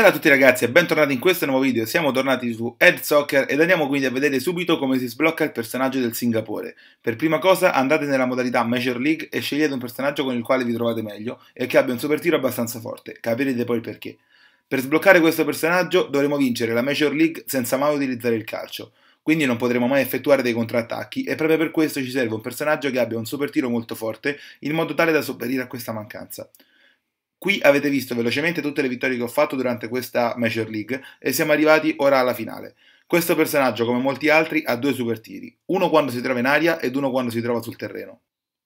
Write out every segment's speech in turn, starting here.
Bella a tutti ragazzi e bentornati in questo nuovo video, siamo tornati su Ed Soccer ed andiamo quindi a vedere subito come si sblocca il personaggio del Singapore. Per prima cosa andate nella modalità Major League e scegliete un personaggio con il quale vi trovate meglio e che abbia un super tiro abbastanza forte, capirete poi il perché. Per sbloccare questo personaggio dovremo vincere la Major League senza mai utilizzare il calcio, quindi non potremo mai effettuare dei contrattacchi e proprio per questo ci serve un personaggio che abbia un super tiro molto forte in modo tale da sopperire a questa mancanza. Qui avete visto velocemente tutte le vittorie che ho fatto durante questa Major League e siamo arrivati ora alla finale. Questo personaggio, come molti altri, ha due super tiri, uno quando si trova in aria ed uno quando si trova sul terreno.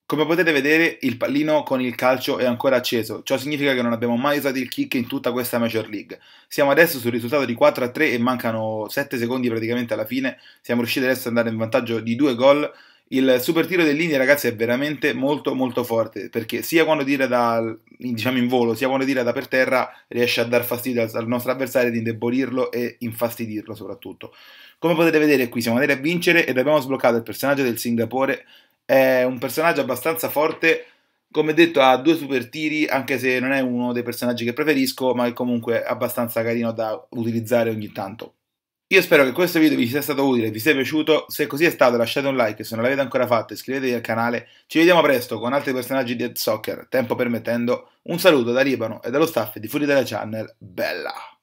Come potete vedere, il pallino con il calcio è ancora acceso, ciò significa che non abbiamo mai usato il kick in tutta questa Major League. Siamo adesso sul risultato di 4 3 e mancano 7 secondi praticamente alla fine, siamo riusciti adesso ad andare in vantaggio di 2 gol il super tiro dell'India, ragazzi, è veramente molto molto forte, perché sia quando tira da, diciamo in volo, sia quando tira da per terra, riesce a dar fastidio al, nostro avversario di indebolirlo e infastidirlo soprattutto. Come potete vedere qui siamo andati a vincere ed abbiamo sbloccato il personaggio del Singapore, è un personaggio abbastanza forte, come detto ha due super tiri, anche se non è uno dei personaggi che preferisco, ma è comunque abbastanza carino da utilizzare ogni tanto. Io spero che questo video vi sia stato utile e vi sia piaciuto, se così è stato lasciate un like, se non l'avete ancora fatto iscrivetevi al canale, ci vediamo presto con altri personaggi di Ed Soccer, tempo permettendo, un saluto da Libano e dallo staff di Fuori della Channel, bella!